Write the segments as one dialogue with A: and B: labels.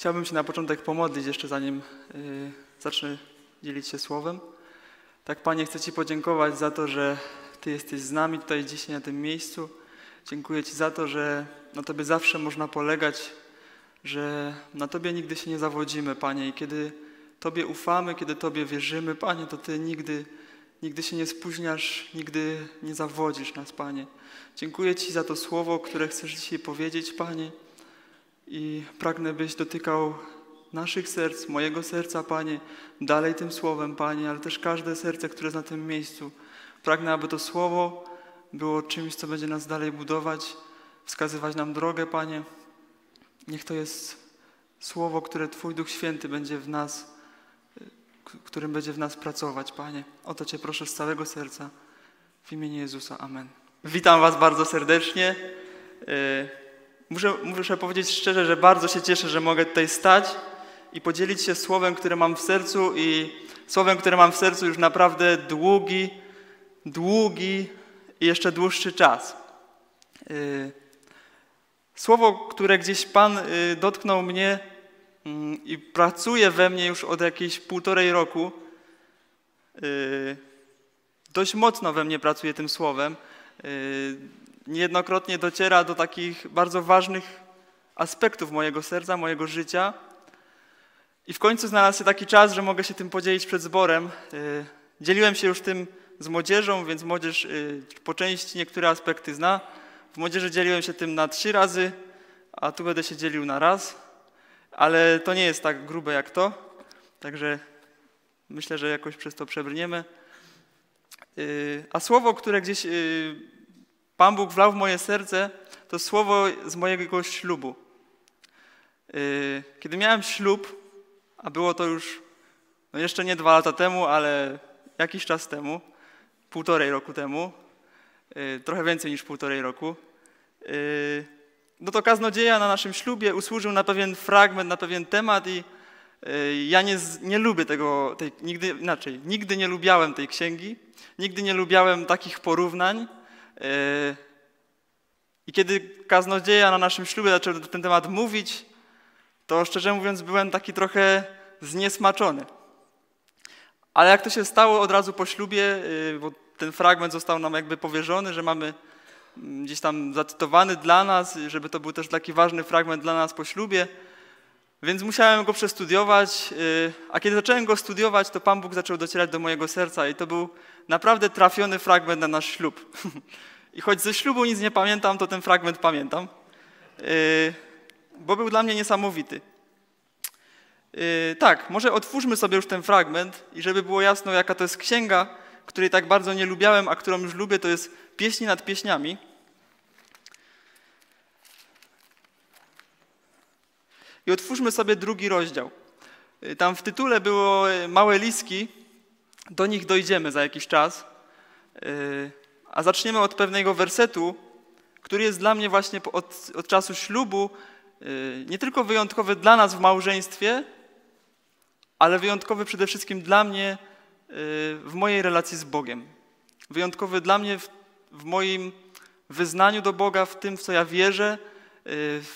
A: Chciałbym się na początek pomodlić, jeszcze zanim y, zacznę dzielić się słowem. Tak, Panie, chcę Ci podziękować za to, że Ty jesteś z nami tutaj dzisiaj na tym miejscu. Dziękuję Ci za to, że na Tobie zawsze można polegać, że na Tobie nigdy się nie zawodzimy, Panie. I kiedy Tobie ufamy, kiedy Tobie wierzymy, Panie, to Ty nigdy, nigdy się nie spóźniasz, nigdy nie zawodzisz nas, Panie. Dziękuję Ci za to słowo, które chcesz dzisiaj powiedzieć, Panie i pragnę, byś dotykał naszych serc, mojego serca, Panie, dalej tym słowem, Panie, ale też każde serce, które jest na tym miejscu. Pragnę, aby to słowo było czymś, co będzie nas dalej budować, wskazywać nam drogę, Panie. Niech to jest słowo, które Twój Duch Święty będzie w nas, którym będzie w nas pracować, Panie. O to Cię proszę z całego serca. W imieniu Jezusa. Amen. Witam Was bardzo serdecznie. Y, Muszę, muszę powiedzieć szczerze, że bardzo się cieszę, że mogę tutaj stać i podzielić się słowem, które mam w sercu i słowem, które mam w sercu już naprawdę długi, długi i jeszcze dłuższy czas. Y, słowo, które gdzieś Pan y, dotknął mnie mm, i pracuje we mnie już od jakiejś półtorej roku, y, dość mocno we mnie pracuje tym słowem niejednokrotnie dociera do takich bardzo ważnych aspektów mojego serca, mojego życia. I w końcu znalazł się taki czas, że mogę się tym podzielić przed zborem. Y, dzieliłem się już tym z młodzieżą, więc młodzież y, po części niektóre aspekty zna. W młodzieży dzieliłem się tym na trzy razy, a tu będę się dzielił na raz. Ale to nie jest tak grube jak to, także myślę, że jakoś przez to przebrniemy. Y, a słowo, które gdzieś Pan Bóg wlał w moje serce to słowo z mojego ślubu. Y, kiedy miałem ślub, a było to już no jeszcze nie dwa lata temu, ale jakiś czas temu, półtorej roku temu, y, trochę więcej niż półtorej roku, y, no to kaznodzieja na naszym ślubie usłużył na pewien fragment, na pewien temat i ja nie, nie lubię tego, tej, nigdy, inaczej, nigdy nie lubiałem tej księgi, nigdy nie lubiałem takich porównań, Yy, I kiedy kaznodzieja na naszym ślubie zaczął na ten temat mówić, to szczerze mówiąc byłem taki trochę zniesmaczony. Ale jak to się stało od razu po ślubie, yy, bo ten fragment został nam jakby powierzony, że mamy mm, gdzieś tam zacytowany dla nas, żeby to był też taki ważny fragment dla nas po ślubie, więc musiałem go przestudiować, yy, a kiedy zacząłem go studiować, to Pan Bóg zaczął docierać do mojego serca i to był naprawdę trafiony fragment na nasz ślub. I choć ze ślubu nic nie pamiętam, to ten fragment pamiętam, y, bo był dla mnie niesamowity. Y, tak, może otwórzmy sobie już ten fragment i żeby było jasno, jaka to jest księga, której tak bardzo nie lubiałem, a którą już lubię, to jest Pieśni nad Pieśniami. I otwórzmy sobie drugi rozdział. Y, tam w tytule było małe liski, do nich dojdziemy za jakiś czas. A zaczniemy od pewnego wersetu, który jest dla mnie właśnie od, od czasu ślubu y, nie tylko wyjątkowy dla nas w małżeństwie, ale wyjątkowy przede wszystkim dla mnie y, w mojej relacji z Bogiem. Wyjątkowy dla mnie w, w moim wyznaniu do Boga, w tym, w co ja wierzę, y,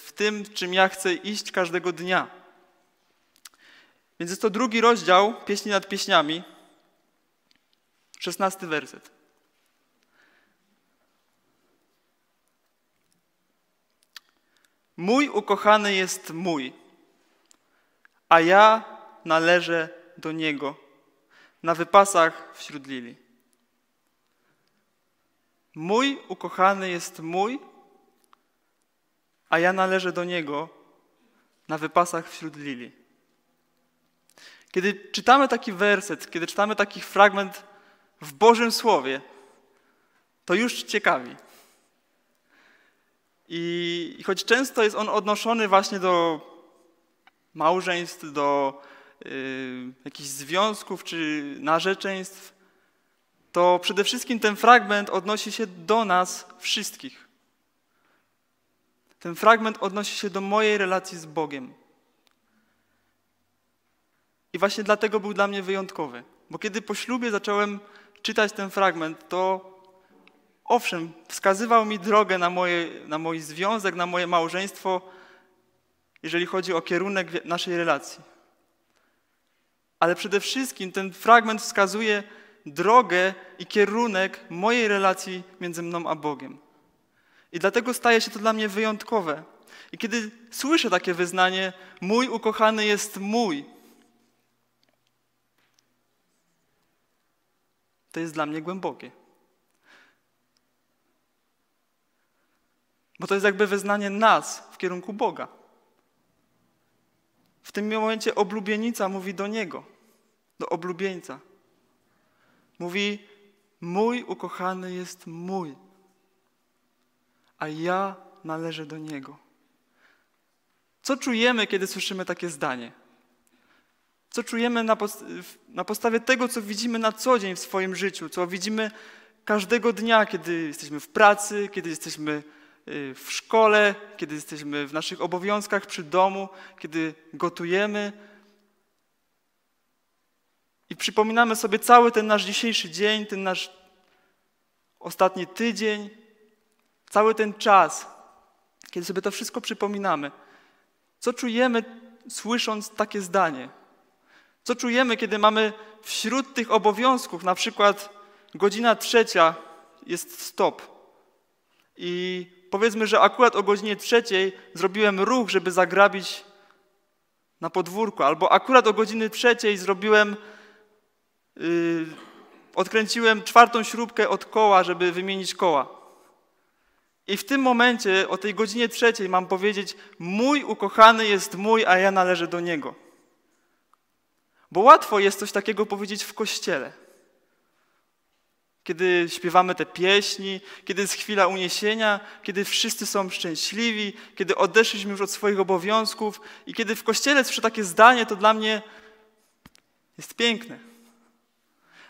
A: w tym, czym ja chcę iść każdego dnia. Więc jest to drugi rozdział Pieśni nad Pieśniami, szesnasty werset. Mój ukochany jest mój, a ja należę do niego na wypasach wśród lili. Mój ukochany jest mój, a ja należę do niego na wypasach wśród lili. Kiedy czytamy taki werset, kiedy czytamy taki fragment w Bożym Słowie, to już ciekawi. I choć często jest on odnoszony właśnie do małżeństw, do y, jakichś związków czy narzeczeństw, to przede wszystkim ten fragment odnosi się do nas wszystkich. Ten fragment odnosi się do mojej relacji z Bogiem. I właśnie dlatego był dla mnie wyjątkowy. Bo kiedy po ślubie zacząłem czytać ten fragment, to Owszem, wskazywał mi drogę na, moje, na mój związek, na moje małżeństwo, jeżeli chodzi o kierunek naszej relacji. Ale przede wszystkim ten fragment wskazuje drogę i kierunek mojej relacji między mną a Bogiem. I dlatego staje się to dla mnie wyjątkowe. I kiedy słyszę takie wyznanie, mój ukochany jest mój, to jest dla mnie głębokie. Bo to jest jakby wyznanie nas w kierunku Boga. W tym momencie oblubienica mówi do niego, do oblubieńca. Mówi: Mój ukochany jest mój, a ja należę do niego. Co czujemy, kiedy słyszymy takie zdanie? Co czujemy na, na podstawie tego, co widzimy na co dzień w swoim życiu, co widzimy każdego dnia, kiedy jesteśmy w pracy, kiedy jesteśmy Y, w szkole, kiedy jesteśmy w naszych obowiązkach przy domu, kiedy gotujemy. I przypominamy sobie cały ten nasz dzisiejszy dzień, ten nasz ostatni tydzień, cały ten czas, kiedy sobie to wszystko przypominamy. Co czujemy, słysząc takie zdanie? Co czujemy, kiedy mamy wśród tych obowiązków, na przykład godzina trzecia jest stop i Powiedzmy, że akurat o godzinie trzeciej zrobiłem ruch, żeby zagrabić na podwórku, albo akurat o godzinie trzeciej zrobiłem, yy, odkręciłem czwartą śrubkę od koła, żeby wymienić koła. I w tym momencie, o tej godzinie trzeciej, mam powiedzieć: Mój ukochany jest mój, a ja należę do niego. Bo łatwo jest coś takiego powiedzieć w kościele kiedy śpiewamy te pieśni, kiedy jest chwila uniesienia, kiedy wszyscy są szczęśliwi, kiedy odeszliśmy już od swoich obowiązków i kiedy w kościele słyszę takie zdanie, to dla mnie jest piękne.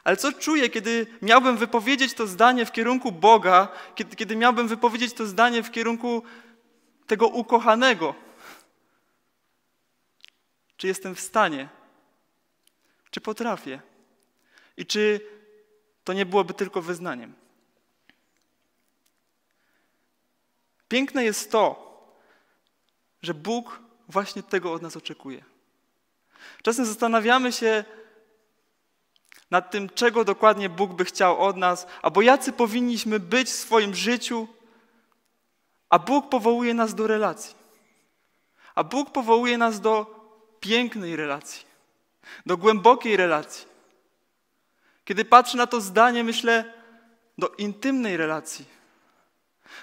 A: Ale co czuję, kiedy miałbym wypowiedzieć to zdanie w kierunku Boga, kiedy, kiedy miałbym wypowiedzieć to zdanie w kierunku tego ukochanego? Czy jestem w stanie? Czy potrafię? I czy to nie byłoby tylko wyznaniem. Piękne jest to, że Bóg właśnie tego od nas oczekuje. Czasem zastanawiamy się nad tym, czego dokładnie Bóg by chciał od nas, albo jacy powinniśmy być w swoim życiu, a Bóg powołuje nas do relacji. A Bóg powołuje nas do pięknej relacji, do głębokiej relacji. Kiedy patrzę na to zdanie, myślę do intymnej relacji,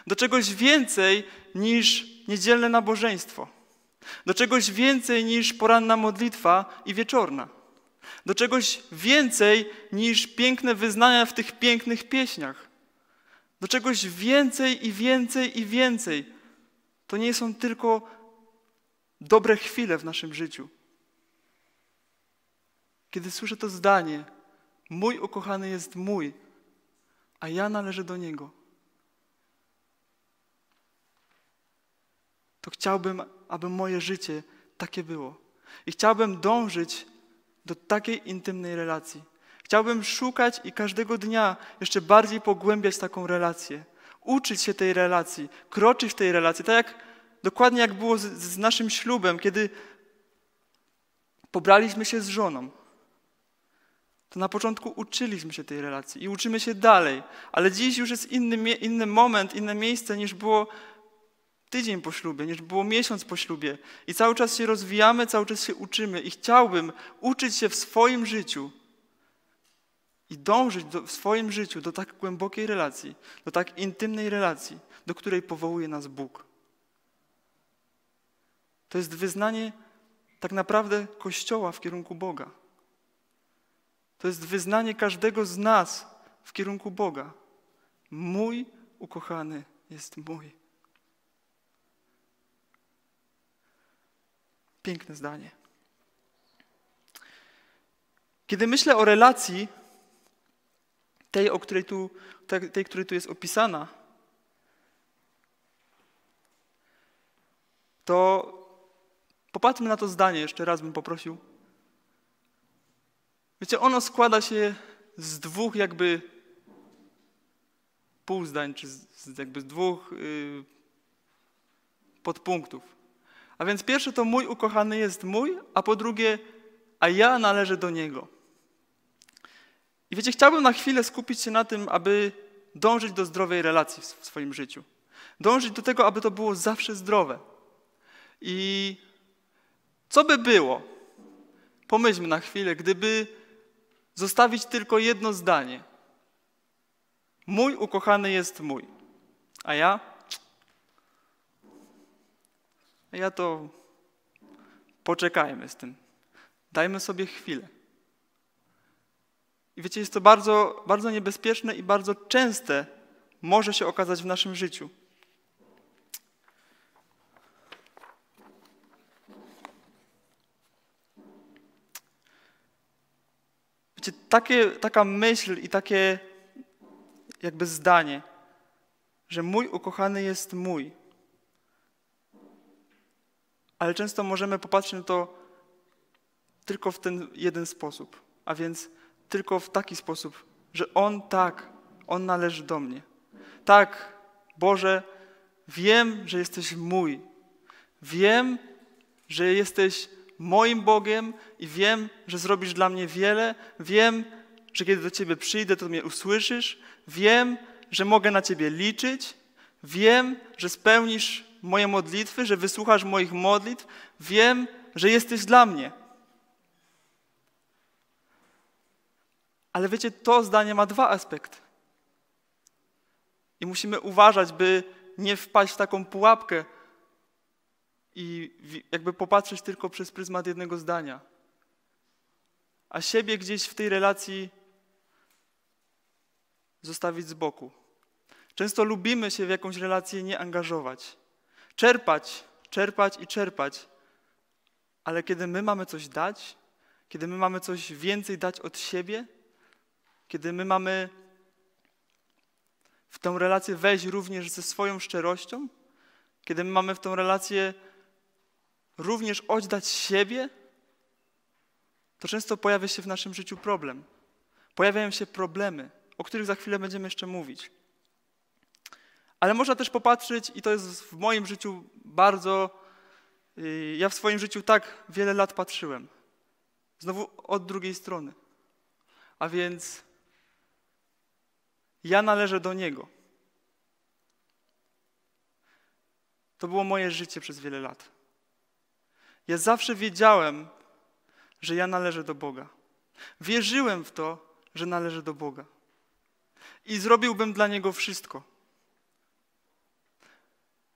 A: do czegoś więcej niż niedzielne nabożeństwo, do czegoś więcej niż poranna modlitwa i wieczorna, do czegoś więcej niż piękne wyznania w tych pięknych pieśniach, do czegoś więcej i więcej i więcej. To nie są tylko dobre chwile w naszym życiu. Kiedy słyszę to zdanie, Mój ukochany jest mój, a ja należę do niego. To chciałbym, aby moje życie takie było. I chciałbym dążyć do takiej intymnej relacji. Chciałbym szukać i każdego dnia jeszcze bardziej pogłębiać taką relację, uczyć się tej relacji, kroczyć w tej relacji, tak jak dokładnie jak było z, z naszym ślubem, kiedy pobraliśmy się z żoną to na początku uczyliśmy się tej relacji i uczymy się dalej, ale dziś już jest inny, inny moment, inne miejsce niż było tydzień po ślubie, niż było miesiąc po ślubie. I cały czas się rozwijamy, cały czas się uczymy i chciałbym uczyć się w swoim życiu i dążyć do, w swoim życiu do tak głębokiej relacji, do tak intymnej relacji, do której powołuje nas Bóg. To jest wyznanie tak naprawdę Kościoła w kierunku Boga. To jest wyznanie każdego z nas w kierunku Boga. Mój ukochany jest mój. Piękne zdanie. Kiedy myślę o relacji, tej, o której tu, tej, której tu jest opisana, to popatrzmy na to zdanie, jeszcze raz bym poprosił. Wiecie, ono składa się z dwóch jakby półzdań, czy z, jakby z dwóch yy, podpunktów. A więc pierwsze to mój ukochany jest mój, a po drugie, a ja należę do niego. I wiecie, chciałbym na chwilę skupić się na tym, aby dążyć do zdrowej relacji w swoim życiu. Dążyć do tego, aby to było zawsze zdrowe. I co by było? Pomyślmy na chwilę, gdyby zostawić tylko jedno zdanie. Mój ukochany jest mój. A ja? A ja to poczekajmy z tym. Dajmy sobie chwilę. I wiecie, jest to bardzo, bardzo niebezpieczne i bardzo częste może się okazać w naszym życiu. Wiecie, takie, taka myśl i takie jakby zdanie, że mój ukochany jest mój. Ale często możemy popatrzeć na to tylko w ten jeden sposób, a więc tylko w taki sposób, że On tak, On należy do mnie. Tak, Boże, wiem, że jesteś mój. Wiem, że jesteś moim Bogiem i wiem, że zrobisz dla mnie wiele. Wiem, że kiedy do Ciebie przyjdę, to mnie usłyszysz. Wiem, że mogę na Ciebie liczyć. Wiem, że spełnisz moje modlitwy, że wysłuchasz moich modlitw. Wiem, że jesteś dla mnie. Ale wiecie, to zdanie ma dwa aspekty. I musimy uważać, by nie wpaść w taką pułapkę, i jakby popatrzeć tylko przez pryzmat jednego zdania. A siebie gdzieś w tej relacji zostawić z boku. Często lubimy się w jakąś relację nie angażować. Czerpać, czerpać i czerpać. Ale kiedy my mamy coś dać, kiedy my mamy coś więcej dać od siebie, kiedy my mamy w tę relację wejść również ze swoją szczerością, kiedy my mamy w tę relację również oddać siebie, to często pojawia się w naszym życiu problem. Pojawiają się problemy, o których za chwilę będziemy jeszcze mówić. Ale można też popatrzeć, i to jest w moim życiu bardzo. Y, ja w swoim życiu tak wiele lat patrzyłem. Znowu od drugiej strony. A więc ja należę do Niego. To było moje życie przez wiele lat. Ja zawsze wiedziałem, że ja należę do Boga. Wierzyłem w to, że należę do Boga. I zrobiłbym dla Niego wszystko.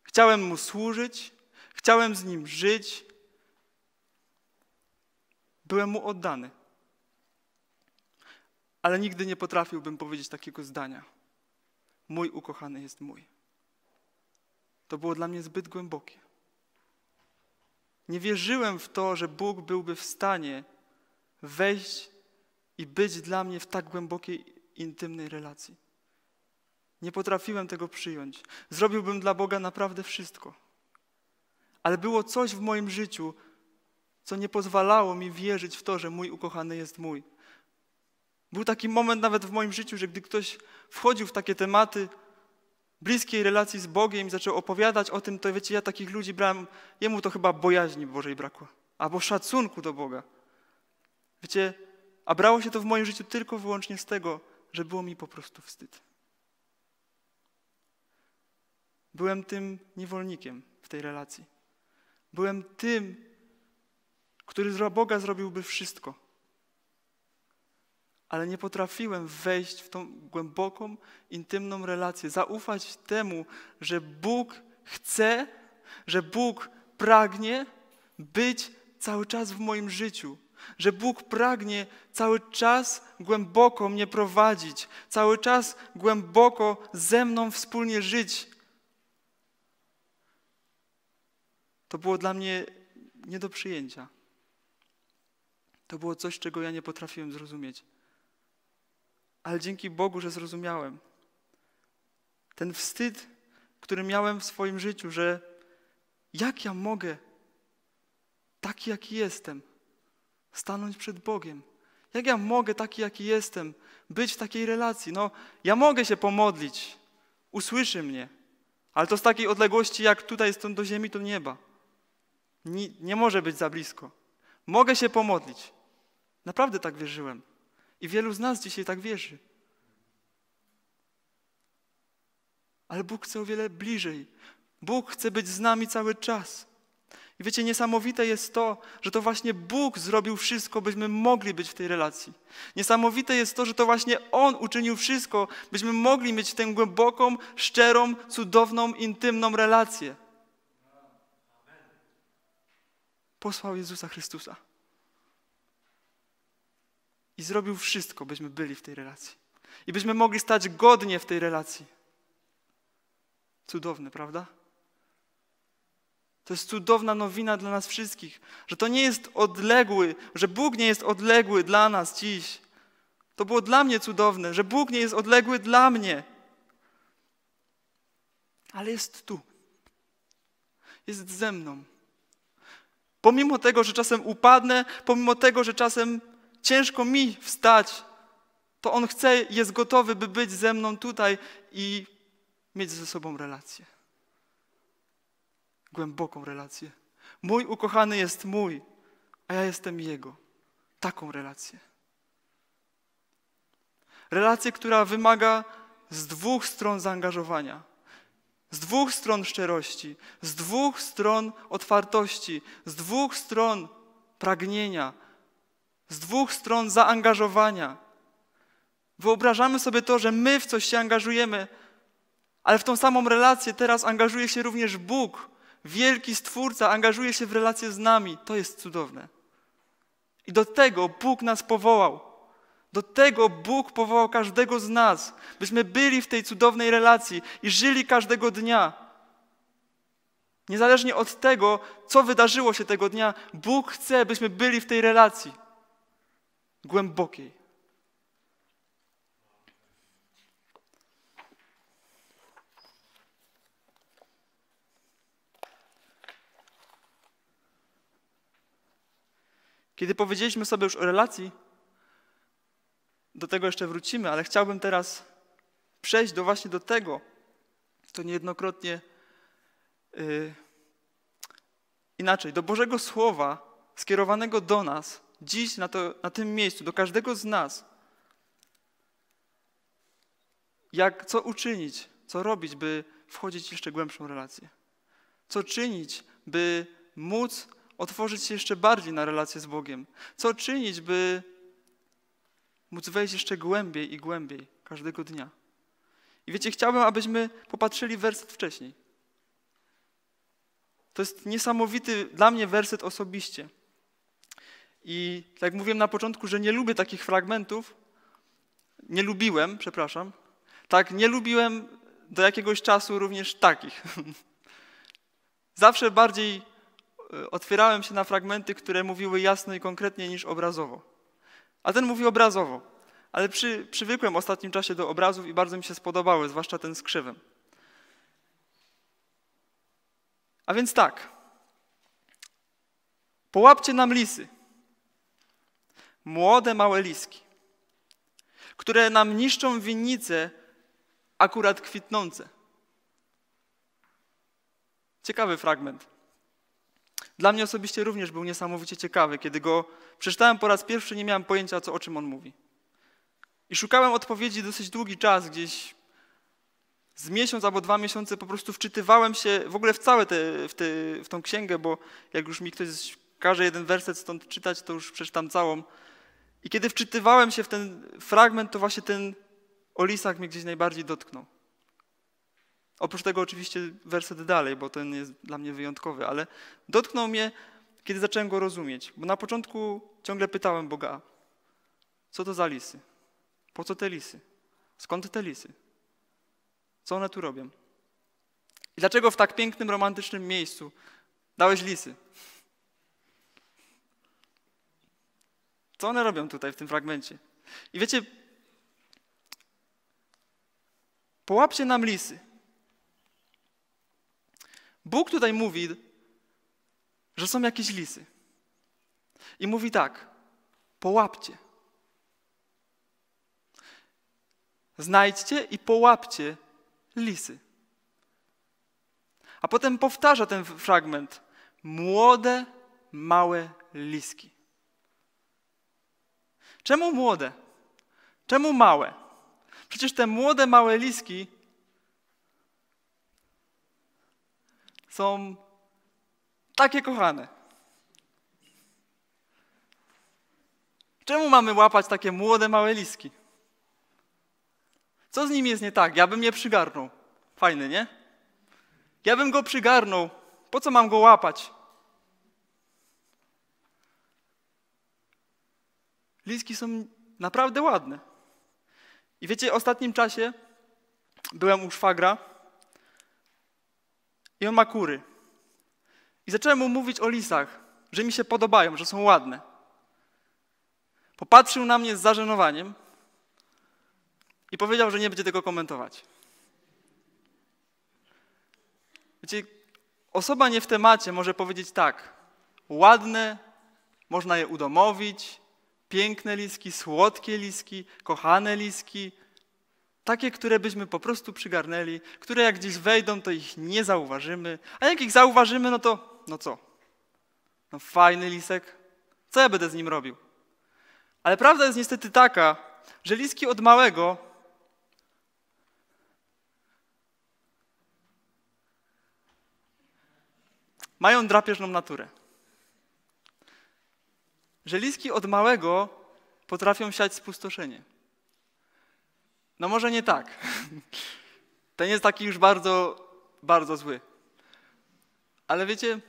A: Chciałem Mu służyć, chciałem z Nim żyć. Byłem Mu oddany. Ale nigdy nie potrafiłbym powiedzieć takiego zdania. Mój ukochany jest mój. To było dla mnie zbyt głębokie. Nie wierzyłem w to, że Bóg byłby w stanie wejść i być dla mnie w tak głębokiej, intymnej relacji. Nie potrafiłem tego przyjąć. Zrobiłbym dla Boga naprawdę wszystko. Ale było coś w moim życiu, co nie pozwalało mi wierzyć w to, że mój ukochany jest mój. Był taki moment nawet w moim życiu, że gdy ktoś wchodził w takie tematy, bliskiej relacji z Bogiem i zaczął opowiadać o tym, to wiecie, ja takich ludzi brałem, jemu to chyba bojaźni Bożej brakło, albo szacunku do Boga. Wiecie, a brało się to w moim życiu tylko wyłącznie z tego, że było mi po prostu wstyd. Byłem tym niewolnikiem w tej relacji. Byłem tym, który dla Boga zrobiłby wszystko, ale nie potrafiłem wejść w tą głęboką, intymną relację, zaufać temu, że Bóg chce, że Bóg pragnie być cały czas w moim życiu, że Bóg pragnie cały czas głęboko mnie prowadzić, cały czas głęboko ze mną wspólnie żyć. To było dla mnie nie do przyjęcia. To było coś, czego ja nie potrafiłem zrozumieć ale dzięki Bogu, że zrozumiałem. Ten wstyd, który miałem w swoim życiu, że jak ja mogę, taki jaki jestem, stanąć przed Bogiem. Jak ja mogę, taki jaki jestem, być w takiej relacji? No, ja mogę się pomodlić, usłyszy mnie, ale to z takiej odległości, jak tutaj stąd do ziemi, to nieba. Nie, nie może być za blisko. Mogę się pomodlić. Naprawdę tak wierzyłem. I wielu z nas dzisiaj tak wierzy. Ale Bóg chce o wiele bliżej. Bóg chce być z nami cały czas. I wiecie, niesamowite jest to, że to właśnie Bóg zrobił wszystko, byśmy mogli być w tej relacji. Niesamowite jest to, że to właśnie On uczynił wszystko, byśmy mogli mieć tę głęboką, szczerą, cudowną, intymną relację. Posłał Jezusa Chrystusa i zrobił wszystko, byśmy byli w tej relacji. I byśmy mogli stać godnie w tej relacji. Cudowne, prawda? To jest cudowna nowina dla nas wszystkich, że to nie jest odległy, że Bóg nie jest odległy dla nas dziś. To było dla mnie cudowne, że Bóg nie jest odległy dla mnie. Ale jest tu. Jest ze mną. Pomimo tego, że czasem upadnę, pomimo tego, że czasem ciężko mi wstać, to On chce, jest gotowy, by być ze mną tutaj i mieć ze sobą relację. Głęboką relację. Mój ukochany jest mój, a ja jestem Jego. Taką relację. Relację, która wymaga z dwóch stron zaangażowania, z dwóch stron szczerości, z dwóch stron otwartości, z dwóch stron pragnienia, z dwóch stron zaangażowania. Wyobrażamy sobie to, że my w coś się angażujemy, ale w tą samą relację teraz angażuje się również Bóg, wielki Stwórca, angażuje się w relację z nami. To jest cudowne. I do tego Bóg nas powołał. Do tego Bóg powołał każdego z nas, byśmy byli w tej cudownej relacji i żyli każdego dnia. Niezależnie od tego, co wydarzyło się tego dnia, Bóg chce, byśmy byli w tej relacji głębokiej. Kiedy powiedzieliśmy sobie już o relacji, do tego jeszcze wrócimy, ale chciałbym teraz przejść do właśnie do tego, to niejednokrotnie yy, inaczej, do Bożego Słowa skierowanego do nas, dziś na, to, na tym miejscu, do każdego z nas, jak, co uczynić, co robić, by wchodzić w jeszcze głębszą relację. Co czynić, by móc otworzyć się jeszcze bardziej na relację z Bogiem. Co czynić, by móc wejść jeszcze głębiej i głębiej każdego dnia. I wiecie, chciałbym, abyśmy popatrzyli werset wcześniej. To jest niesamowity dla mnie werset osobiście. I tak jak mówiłem na początku, że nie lubię takich fragmentów, nie lubiłem, przepraszam, tak nie lubiłem do jakiegoś czasu również takich. Zawsze bardziej e, otwierałem się na fragmenty, które mówiły jasno i konkretnie niż obrazowo. A ten mówi obrazowo, ale przy, przywykłem w ostatnim czasie do obrazów i bardzo mi się spodobały, zwłaszcza ten z krzywym. A więc tak, połapcie nam lisy młode małe liski, które nam niszczą winnice akurat kwitnące. Ciekawy fragment. Dla mnie osobiście również był niesamowicie ciekawy. Kiedy go przeczytałem po raz pierwszy, nie miałem pojęcia, co, o czym on mówi. I szukałem odpowiedzi dosyć długi czas, gdzieś z miesiąc albo dwa miesiące po prostu wczytywałem się w ogóle w całe te, w, te, w tą księgę, bo jak już mi ktoś każe jeden werset stąd czytać, to już przeczytam całą. I kiedy wczytywałem się w ten fragment, to właśnie ten o lisach mnie gdzieś najbardziej dotknął. Oprócz tego oczywiście werset dalej, bo ten jest dla mnie wyjątkowy, ale dotknął mnie, kiedy zacząłem go rozumieć. Bo na początku ciągle pytałem Boga, co to za lisy? Po co te lisy? Skąd te lisy? Co one tu robią? I dlaczego w tak pięknym, romantycznym miejscu dałeś lisy? Co one robią tutaj w tym fragmencie? I wiecie, połapcie nam lisy. Bóg tutaj mówi, że są jakieś lisy. I mówi tak: połapcie. Znajdźcie i połapcie lisy. A potem powtarza ten fragment: młode, małe liski. Czemu młode? Czemu małe? Przecież te młode, małe liski są takie kochane. Czemu mamy łapać takie młode, małe liski? Co z nim jest nie tak? Ja bym je przygarnął. Fajny, nie? Ja bym go przygarnął. Po co mam go łapać? Liski są naprawdę ładne. I wiecie, w ostatnim czasie byłem u szwagra i on ma kury. I zacząłem mu mówić o lisach, że mi się podobają, że są ładne. Popatrzył na mnie z zażenowaniem i powiedział, że nie będzie tego komentować. Wiecie, osoba nie w temacie może powiedzieć tak, ładne, można je udomowić, piękne liski, słodkie liski, kochane liski, takie, które byśmy po prostu przygarnęli, które jak gdzieś wejdą, to ich nie zauważymy, a jak ich zauważymy, no to no co? No fajny lisek, co ja będę z nim robił? Ale prawda jest niestety taka, że liski od małego mają drapieżną naturę że liski od małego potrafią siać spustoszenie. No może nie tak. Ten jest taki już bardzo, bardzo zły. Ale wiecie,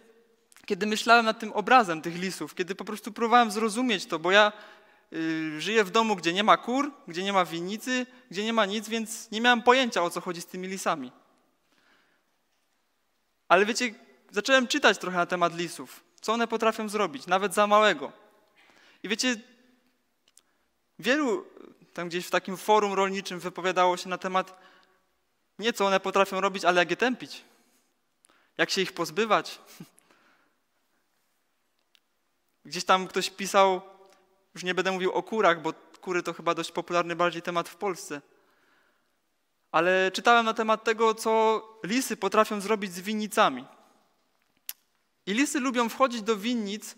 A: kiedy myślałem nad tym obrazem tych lisów, kiedy po prostu próbowałem zrozumieć to, bo ja y, żyję w domu, gdzie nie ma kur, gdzie nie ma winnicy, gdzie nie ma nic, więc nie miałem pojęcia, o co chodzi z tymi lisami. Ale wiecie, zacząłem czytać trochę na temat lisów, co one potrafią zrobić, nawet za małego. I wiecie, wielu tam gdzieś w takim forum rolniczym wypowiadało się na temat nie co one potrafią robić, ale jak je tępić, jak się ich pozbywać. Gdzieś tam ktoś pisał, już nie będę mówił o kurach, bo kury to chyba dość popularny bardziej temat w Polsce. Ale czytałem na temat tego, co lisy potrafią zrobić z winnicami. I lisy lubią wchodzić do winnic,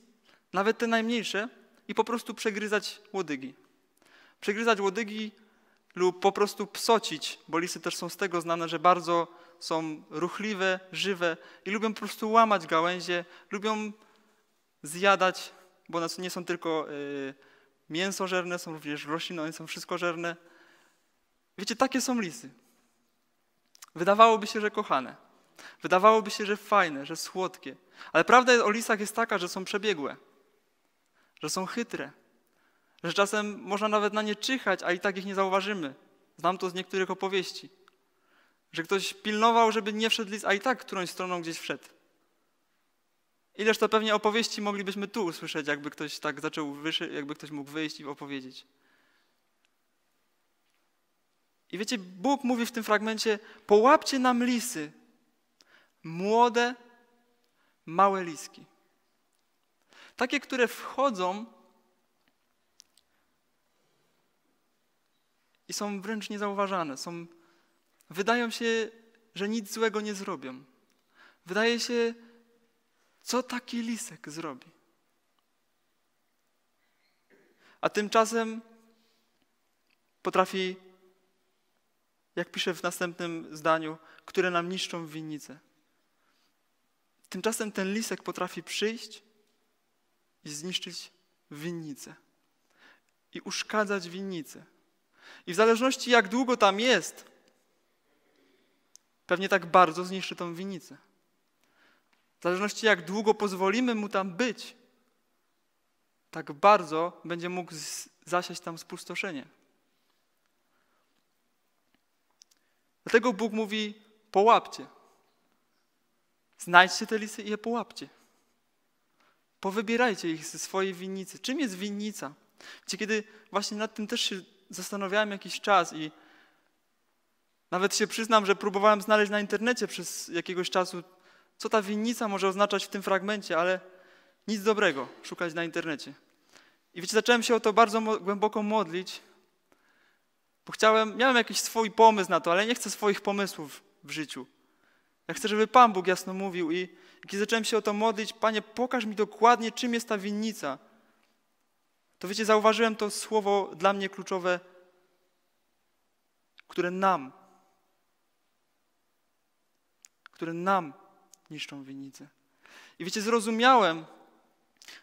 A: nawet te najmniejsze, i po prostu przegryzać łodygi. Przegryzać łodygi lub po prostu psocić, bo lisy też są z tego znane, że bardzo są ruchliwe, żywe i lubią po prostu łamać gałęzie, lubią zjadać, bo co nie są tylko y, mięsożerne, są również rośliny, one są wszystkożerne. Wiecie, takie są lisy. Wydawałoby się, że kochane. Wydawałoby się, że fajne, że słodkie. Ale prawda o lisach jest taka, że są przebiegłe że są chytre, że czasem można nawet na nie czyhać, a i tak ich nie zauważymy. Znam to z niektórych opowieści. Że ktoś pilnował, żeby nie wszedł lis, a i tak którąś stroną gdzieś wszedł. Ileż to pewnie opowieści moglibyśmy tu usłyszeć, jakby ktoś tak zaczął, wyszy- jakby ktoś mógł wyjść i opowiedzieć. I wiecie, Bóg mówi w tym fragmencie: Połapcie nam lisy, młode, małe liski. Takie, które wchodzą i są wręcz niezauważane, są, wydają się, że nic złego nie zrobią. Wydaje się, co taki lisek zrobi. A tymczasem potrafi, jak pisze w następnym zdaniu, które nam niszczą winnice. Tymczasem ten lisek potrafi przyjść i zniszczyć winnicę. I uszkadzać winnicę. I w zależności jak długo tam jest, pewnie tak bardzo zniszczy tą winnicę. W zależności jak długo pozwolimy mu tam być, tak bardzo będzie mógł zasiać tam spustoszenie. Dlatego Bóg mówi: połapcie. Znajdźcie te lisy i je połapcie. Powybierajcie ich ze swojej winnicy. Czym jest winnica? Wiecie, kiedy właśnie nad tym też się zastanawiałem jakiś czas i nawet się przyznam, że próbowałem znaleźć na internecie przez jakiegoś czasu, co ta winnica może oznaczać w tym fragmencie, ale nic dobrego szukać na internecie. I wiecie, zacząłem się o to bardzo mo głęboko modlić, bo chciałem, miałem jakiś swój pomysł na to, ale nie chcę swoich pomysłów w życiu. Ja chcę, żeby Pan Bóg jasno mówił i kiedy zacząłem się o to modlić, Panie, pokaż mi dokładnie, czym jest ta winnica, to wiecie, zauważyłem to słowo dla mnie kluczowe, które nam, które nam niszczą winnicę. I wiecie, zrozumiałem,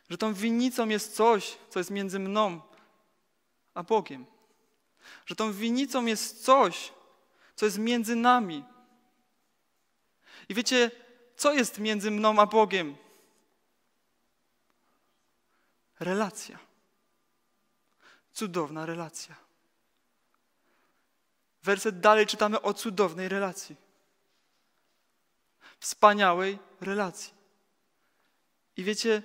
A: że tą winnicą jest coś, co jest między mną a Bogiem. Że tą winnicą jest coś, co jest między nami. I wiecie, co jest między mną a Bogiem? Relacja. Cudowna relacja. Werset dalej czytamy o cudownej relacji. Wspaniałej relacji. I wiecie,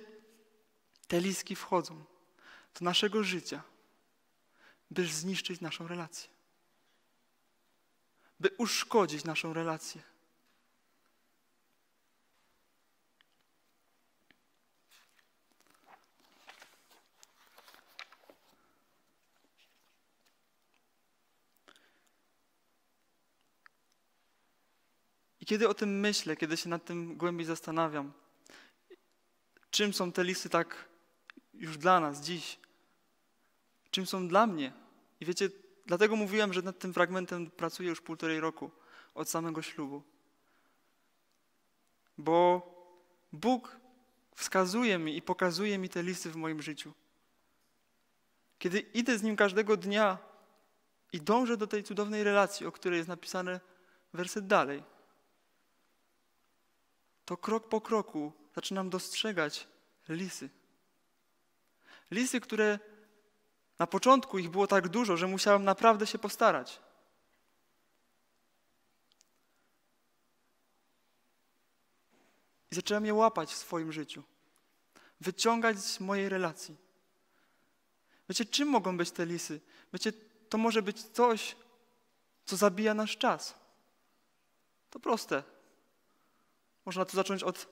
A: te liski wchodzą do naszego życia, by zniszczyć naszą relację, by uszkodzić naszą relację. kiedy o tym myślę, kiedy się nad tym głębiej zastanawiam, czym są te listy tak już dla nas dziś, czym są dla mnie. I wiecie, dlatego mówiłem, że nad tym fragmentem pracuję już półtorej roku, od samego ślubu. Bo Bóg wskazuje mi i pokazuje mi te listy w moim życiu. Kiedy idę z Nim każdego dnia i dążę do tej cudownej relacji, o której jest napisane werset dalej, to krok po kroku zaczynam dostrzegać lisy. Lisy, które na początku ich było tak dużo, że musiałem naprawdę się postarać. I zacząłem je łapać w swoim życiu, wyciągać z mojej relacji. Wiecie, czym mogą być te lisy? Wiecie, to może być coś, co zabija nasz czas. To proste. Można to zacząć od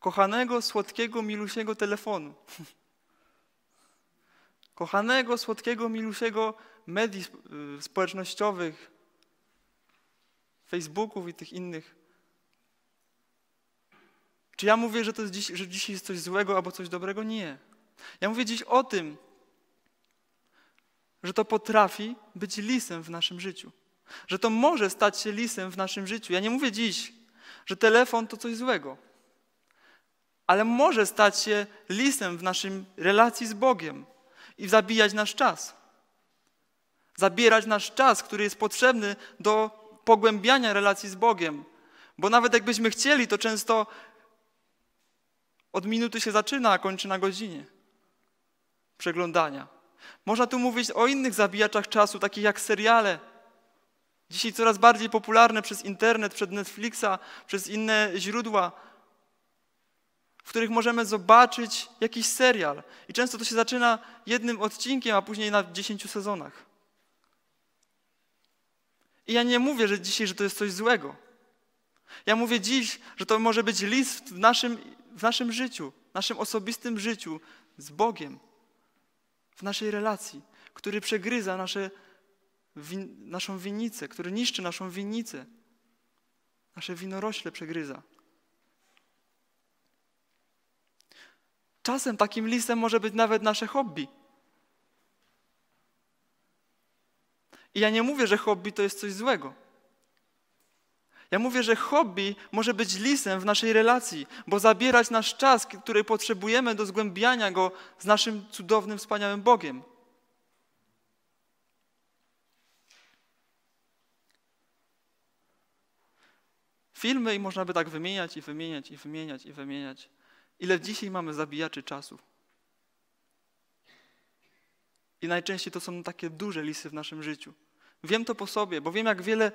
A: kochanego, słodkiego, milusiego telefonu. kochanego, słodkiego, milusiego mediów y, społecznościowych, Facebooków i tych innych. Czy ja mówię, że, to dziś, że dzisiaj jest coś złego albo coś dobrego? Nie. Ja mówię dziś o tym, że to potrafi być lisem w naszym życiu. Że to może stać się lisem w naszym życiu. Ja nie mówię dziś, że telefon to coś złego. Ale może stać się lisem w naszym relacji z Bogiem i zabijać nasz czas. Zabierać nasz czas, który jest potrzebny do pogłębiania relacji z Bogiem. Bo nawet jakbyśmy chcieli, to często od minuty się zaczyna, a kończy na godzinie przeglądania. Można tu mówić o innych zabijaczach czasu, takich jak seriale, Dzisiaj coraz bardziej popularne przez internet, przez Netflixa, przez inne źródła, w których możemy zobaczyć jakiś serial. I często to się zaczyna jednym odcinkiem, a później na dziesięciu sezonach. I ja nie mówię że dzisiaj, że to jest coś złego. Ja mówię dziś, że to może być list w naszym, w naszym życiu, naszym osobistym życiu z Bogiem, w naszej relacji, który przegryza nasze win, naszą winnicę, który niszczy naszą winnicę. Nasze winorośle przegryza. Czasem takim listem może być nawet nasze hobby. I ja nie mówię, że hobby to jest coś złego. Ja mówię, że hobby może być lisem w naszej relacji, bo zabierać nasz czas, który potrzebujemy do zgłębiania go z naszym cudownym, wspaniałym Bogiem. filmy i można by tak wymieniać i wymieniać i wymieniać i wymieniać. Ile dzisiaj mamy zabijaczy czasu? I najczęściej to są takie duże lisy w naszym życiu. Wiem to po sobie, bo wiem, jak wiele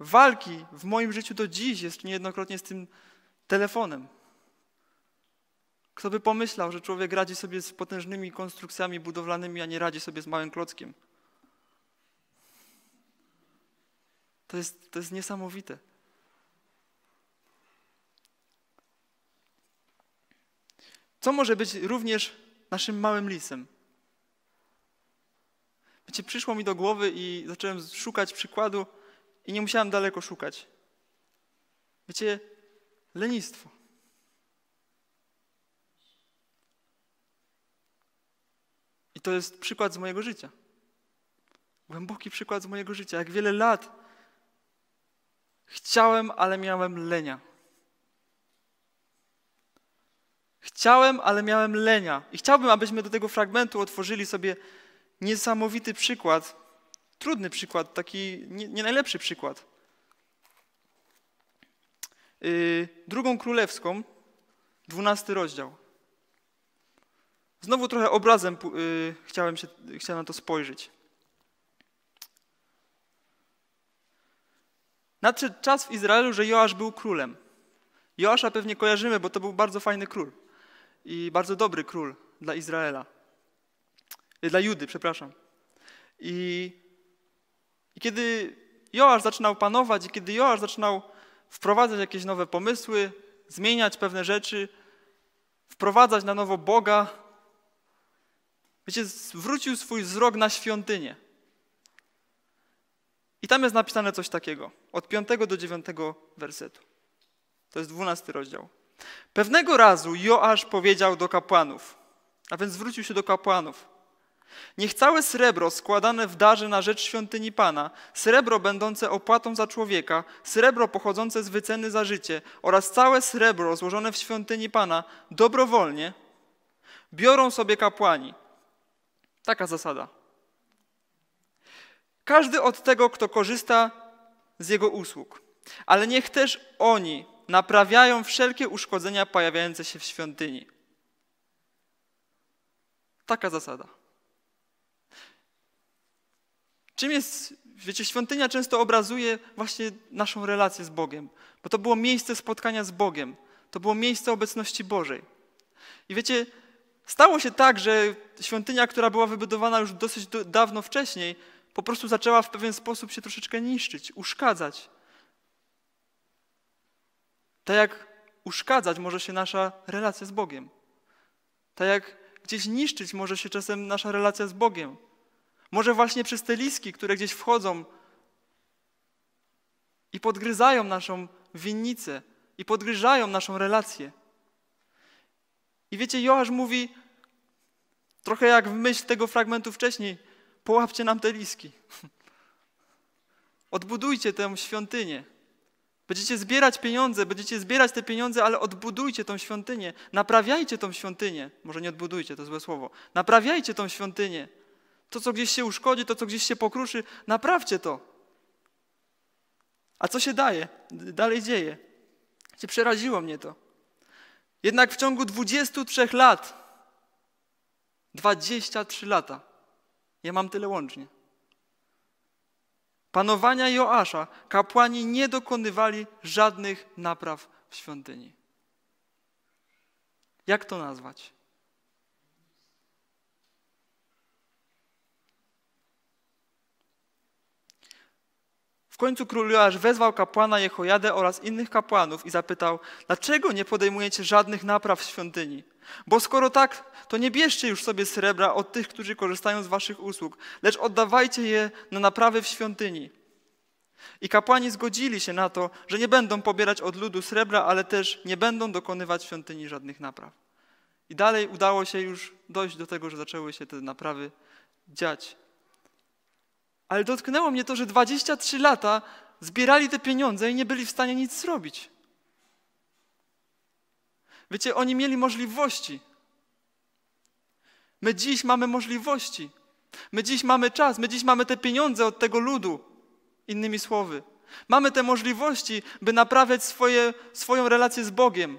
A: walki w moim życiu do dziś jest niejednokrotnie z tym telefonem. Kto by pomyślał, że człowiek radzi sobie z potężnymi konstrukcjami budowlanymi, a nie radzi sobie z małym klockiem? To jest, to jest niesamowite. co może być również naszym małym lisem. Wiecie, przyszło mi do głowy i zacząłem szukać przykładu i nie musiałem daleko szukać. Wiecie, lenistwo. I to jest przykład z mojego życia. Głęboki przykład z mojego życia. Jak wiele lat chciałem, ale miałem lenia. Chciałem, ale miałem lenia. I chciałbym, abyśmy do tego fragmentu otworzyli sobie niesamowity przykład, trudny przykład, taki nie, nie najlepszy przykład. Yy, drugą królewską, dwunasty rozdział. Znowu trochę obrazem yy, chciałem, się, chciałem na to spojrzeć. Nadszedł czas w Izraelu, że Joasz był królem. Joasza pewnie kojarzymy, bo to był bardzo fajny król i bardzo dobry król dla Izraela, e, dla Judy, przepraszam. I, i kiedy Joasz zaczynał panować i kiedy Joasz zaczynał wprowadzać jakieś nowe pomysły, zmieniać pewne rzeczy, wprowadzać na nowo Boga, wiecie, zwrócił swój wzrok na świątynię. I tam jest napisane coś takiego, od 5 do 9 wersetu. To jest 12 rozdział. Pewnego razu Joasz powiedział do kapłanów, a więc zwrócił się do kapłanów. Niech całe srebro składane w darze na rzecz świątyni Pana, srebro będące opłatą za człowieka, srebro pochodzące z wyceny za życie oraz całe srebro złożone w świątyni Pana dobrowolnie biorą sobie kapłani. Taka zasada. Każdy od tego, kto korzysta z jego usług, ale niech też oni naprawiają wszelkie uszkodzenia pojawiające się w świątyni. Taka zasada. Czym jest, wiecie, świątynia często obrazuje właśnie naszą relację z Bogiem, bo to było miejsce spotkania z Bogiem, to było miejsce obecności Bożej. I wiecie, stało się tak, że świątynia, która była wybudowana już dosyć dawno wcześniej, po prostu zaczęła w pewien sposób się troszeczkę niszczyć, uszkadzać. Tak jak uszkadzać może się nasza relacja z Bogiem. Tak jak gdzieś niszczyć może się czasem nasza relacja z Bogiem. Może właśnie przez te liski, które gdzieś wchodzą i podgryzają naszą winnicę i podgryzają naszą relację. I wiecie, Joasz mówi, trochę jak w myśl tego fragmentu wcześniej, połapcie nam te liski. Odbudujcie tę świątynię. Będziecie zbierać pieniądze, będziecie zbierać te pieniądze, ale odbudujcie tą świątynię, naprawiajcie tą świątynię. Może nie odbudujcie, to złe słowo. Naprawiajcie tą świątynię. To, co gdzieś się uszkodzi, to, co gdzieś się pokruszy, naprawcie to. A co się daje? Dalej dzieje. Cię przeraziło mnie to. Jednak w ciągu 23 lat, 23 lata, ja mam tyle łącznie panowania Joasza kapłani nie dokonywali żadnych napraw w świątyni. Jak to nazwać? W końcu król Joasz wezwał kapłana Jehojadę oraz innych kapłanów i zapytał, dlaczego nie podejmujecie żadnych napraw świątyni? Bo skoro tak, to nie bierzcie już sobie srebra od tych, którzy korzystają z waszych usług, lecz oddawajcie je na naprawy w świątyni. I kapłani zgodzili się na to, że nie będą pobierać od ludu srebra, ale też nie będą dokonywać w świątyni żadnych napraw. I dalej udało się już dojść do tego, że zaczęły się te naprawy dziać ale dotknęło mnie to, że 23 lata zbierali te pieniądze i nie byli w stanie nic zrobić. Wiecie, oni mieli możliwości. My dziś mamy możliwości. My dziś mamy czas, my dziś mamy te pieniądze od tego ludu. Innymi słowy, mamy te możliwości, by naprawiać swoje, swoją relację z Bogiem.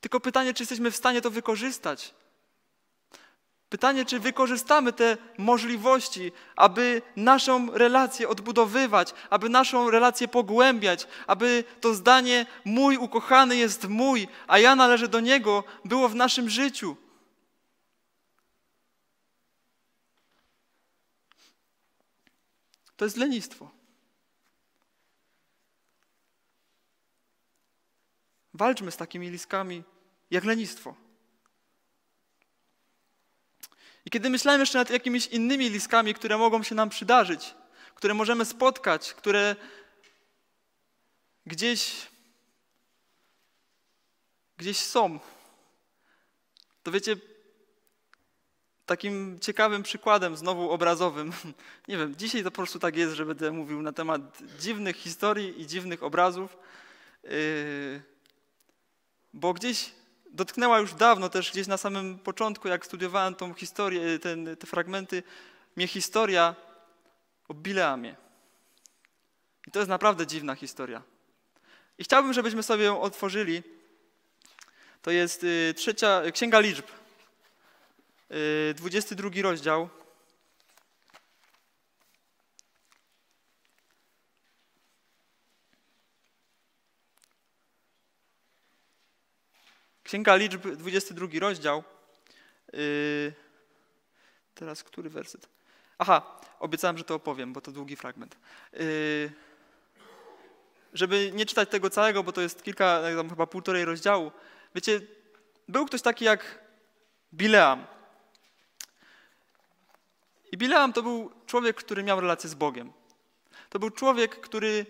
A: Tylko pytanie, czy jesteśmy w stanie to wykorzystać? Pytanie, czy wykorzystamy te możliwości, aby naszą relację odbudowywać, aby naszą relację pogłębiać, aby to zdanie mój ukochany jest mój, a ja należę do niego było w naszym życiu. To jest lenistwo. Walczmy z takimi listkami jak lenistwo. I kiedy myślałem jeszcze nad jakimiś innymi listkami, które mogą się nam przydarzyć, które możemy spotkać, które gdzieś, gdzieś są, to wiecie, takim ciekawym przykładem, znowu obrazowym, nie wiem, dzisiaj to po prostu tak jest, że będę mówił na temat dziwnych historii i dziwnych obrazów, yy, bo gdzieś dotknęła już dawno, też gdzieś na samym początku, jak studiowałem tą historię, y, ten, te fragmenty, mnie historia o Bileamie. I to jest naprawdę dziwna historia. I chciałbym, żebyśmy sobie ją otworzyli. To jest y, trzecia, Księga Liczb, 22 y, rozdział. Księga Liczb, 22 rozdział. Yy, teraz który werset? Aha, obiecałem, że to opowiem, bo to długi fragment. Yy, żeby nie czytać tego całego, bo to jest kilka, tam chyba półtorej rozdziału. Wiecie, był ktoś taki jak Bileam. I Bileam to był człowiek, który miał relację z Bogiem. To był człowiek, który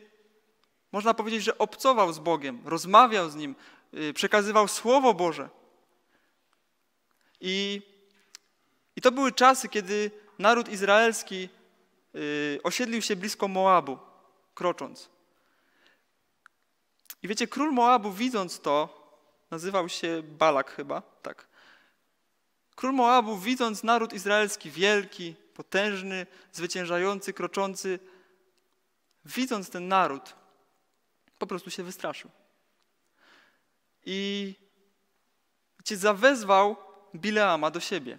A: można powiedzieć, że obcował z Bogiem, rozmawiał z Nim, Y, przekazywał Słowo Boże. I, i to były czasy, kiedy naród izraelski y, osiedlił się blisko Moabu, krocząc. I wiecie, król Moabu, widząc to, nazywał się Balak chyba, tak. Król Moabu, widząc naród izraelski wielki, potężny, zwyciężający, kroczący, widząc ten naród, po prostu się wystraszył i gdzie zawezwał Bileama do siebie.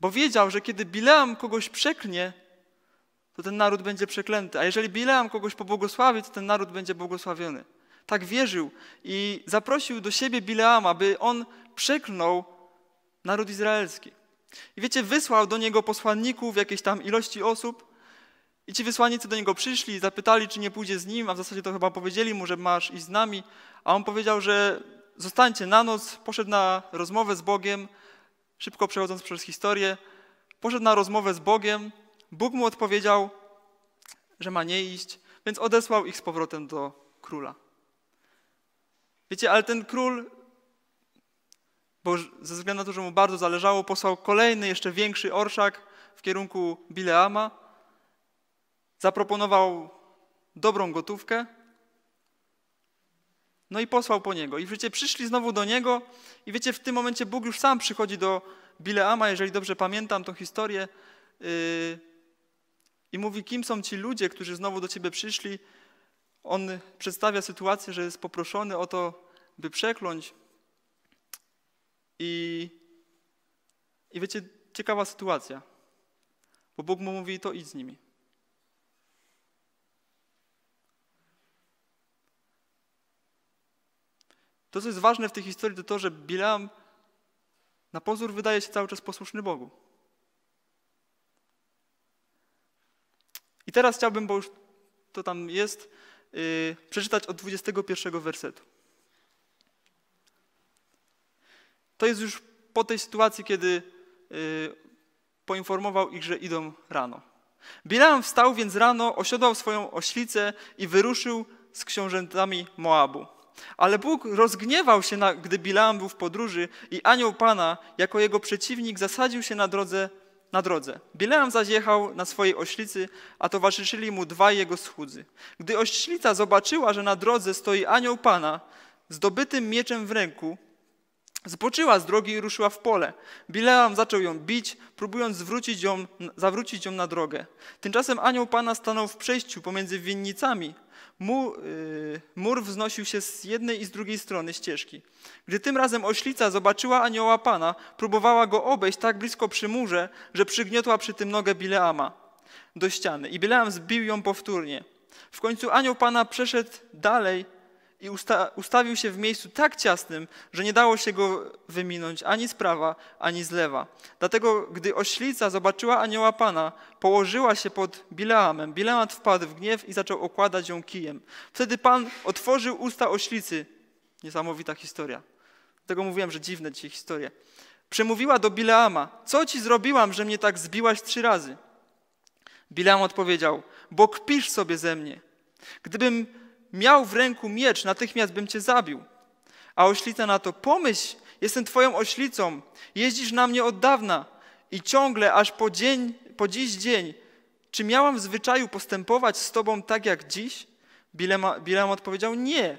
A: Bo wiedział, że kiedy Bileam kogoś przeknie, to ten naród będzie przeklęty, a jeżeli Bileam kogoś pobłogosławi, to ten naród będzie błogosławiony. Tak wierzył i zaprosił do siebie Bileama, by on przeklnął naród izraelski. I wiecie, wysłał do niego posłanników, jakiejś tam ilości osób, i ci wysłannicy do niego przyszli i zapytali, czy nie pójdzie z nim, a w zasadzie to chyba powiedzieli mu, że masz iść z nami, a on powiedział, że zostańcie na noc, poszedł na rozmowę z Bogiem, szybko przechodząc przez historię, poszedł na rozmowę z Bogiem, Bóg mu odpowiedział, że ma nie iść, więc odesłał ich z powrotem do króla. Wiecie, ale ten król, bo ze względu na to, że mu bardzo zależało, posłał kolejny, jeszcze większy orszak w kierunku Bileama, Zaproponował dobrą gotówkę, no i posłał po niego. I wiecie, przyszli znowu do niego i wiecie, w tym momencie Bóg już sam przychodzi do Bileama, jeżeli dobrze pamiętam tą historię, yy, i mówi, kim są ci ludzie, którzy znowu do ciebie przyszli. On przedstawia sytuację, że jest poproszony o to, by przekląć. I, i wiecie, ciekawa sytuacja, bo Bóg mu mówi, to idź z nimi. To, co jest ważne w tej historii, to to, że Bilam na pozór wydaje się cały czas posłuszny Bogu. I teraz chciałbym, bo już to tam jest, yy, przeczytać od 21 wersetu. To jest już po tej sytuacji, kiedy yy, poinformował ich, że idą rano. Bilam wstał więc rano, osiodłał swoją oślicę i wyruszył z książętami Moabu. Ale Bóg rozgniewał się, na, gdy Bileam był w podróży i anioł Pana, jako jego przeciwnik, zasadził się na drodze. Na drodze. Bileam zaś jechał na swojej oślicy, a towarzyszyli mu dwaj jego schudzy. Gdy oślica zobaczyła, że na drodze stoi anioł Pana, zdobytym mieczem w ręku, Zboczyła z drogi i ruszyła w pole. Bileam zaczął ją bić, próbując zwrócić ją, zawrócić ją na drogę. Tymczasem anioł Pana stanął w przejściu pomiędzy winnicami Y, mur wznosił się z jednej i z drugiej strony ścieżki. Gdy tym razem oślica zobaczyła anioła Pana, próbowała go obejść tak blisko przy murze, że przygniotła przy tym nogę Bileama do ściany i Bileam zbił ją powtórnie. W końcu anioł Pana przeszedł dalej i usta ustawił się w miejscu tak ciasnym, że nie dało się go wyminąć ani z prawa, ani z lewa. Dlatego, gdy oślica zobaczyła anioła Pana, położyła się pod Bileamem. Bileamat wpadł w gniew i zaczął okładać ją kijem. Wtedy Pan otworzył usta oślicy. Niesamowita historia. Dlatego mówiłem, że dziwne dzisiaj historie. Przemówiła do Bileama: Co ci zrobiłam, że mnie tak zbiłaś trzy razy? Bileam odpowiedział: Bo kpisz sobie ze mnie. Gdybym miał w ręku miecz, natychmiast bym cię zabił. A oślica na to, pomyśl, jestem twoją oślicą, jeździsz na mnie od dawna i ciągle aż po, dzień, po dziś dzień. Czy miałam w zwyczaju postępować z tobą tak jak dziś? Bileam odpowiedział, nie.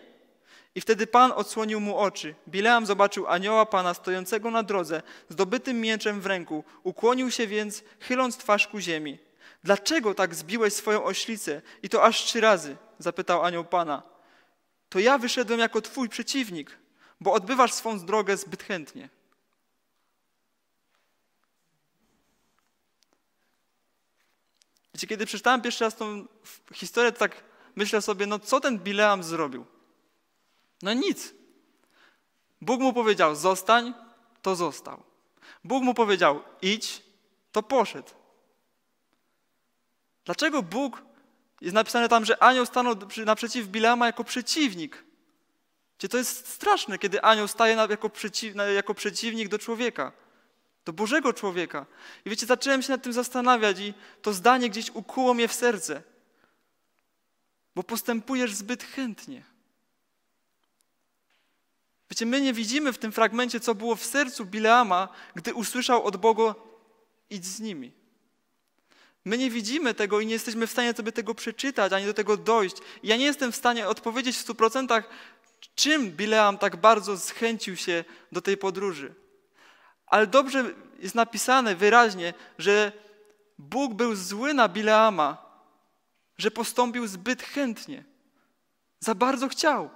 A: I wtedy Pan odsłonił mu oczy. Bileam zobaczył anioła Pana stojącego na drodze, z dobytym mieczem w ręku. Ukłonił się więc, chyląc twarz ku ziemi. Dlaczego tak zbiłeś swoją oślicę i to aż trzy razy? zapytał anioł pana. To ja wyszedłem jako twój przeciwnik, bo odbywasz swą drogę zbyt chętnie. Wiecie, kiedy przeczytałem pierwszy raz tą historię, to tak myślę sobie, no co ten Bileam zrobił? No nic. Bóg mu powiedział, zostań, to został. Bóg mu powiedział, idź, to poszedł. Dlaczego Bóg, jest napisane tam, że anioł stanął naprzeciw Bileama jako przeciwnik? Czy to jest straszne, kiedy anioł staje jako, przeciw, jako przeciwnik do człowieka, do Bożego człowieka. I wiecie, zacząłem się nad tym zastanawiać i to zdanie gdzieś ukuło mnie w serce. Bo postępujesz zbyt chętnie. Wiecie, my nie widzimy w tym fragmencie, co było w sercu Bileama, gdy usłyszał od Boga idź z nimi. My nie widzimy tego i nie jesteśmy w stanie sobie tego przeczytać, ani do tego dojść. Ja nie jestem w stanie odpowiedzieć w 100%, czym Bileam tak bardzo zchęcił się do tej podróży. Ale dobrze jest napisane wyraźnie, że Bóg był zły na Bileama, że postąpił zbyt chętnie. Za bardzo chciał.